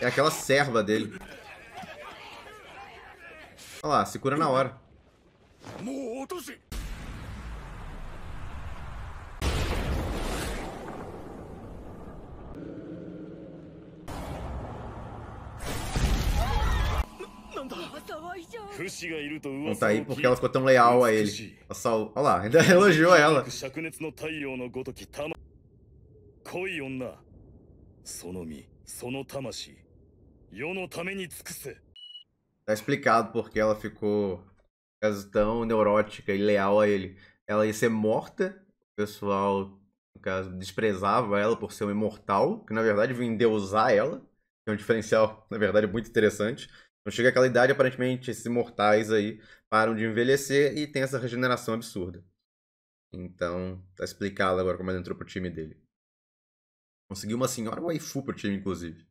É aquela serva dele. Olha lá, segura na hora. Não tá aí porque ela ficou tão leal a ele. Ela só... Olha lá, ainda elogiou ela. Tá explicado porque ela ficou tão neurótica e leal a ele. Ela ia ser morta, o pessoal, no caso, desprezava ela por ser um imortal, que na verdade vinha endeusar ela, que é um diferencial, na verdade, muito interessante. Quando chega aquela idade, aparentemente, esses mortais aí param de envelhecer e tem essa regeneração absurda. Então, tá explicado agora como ele entrou pro time dele. Conseguiu uma senhora waifu pro time, inclusive.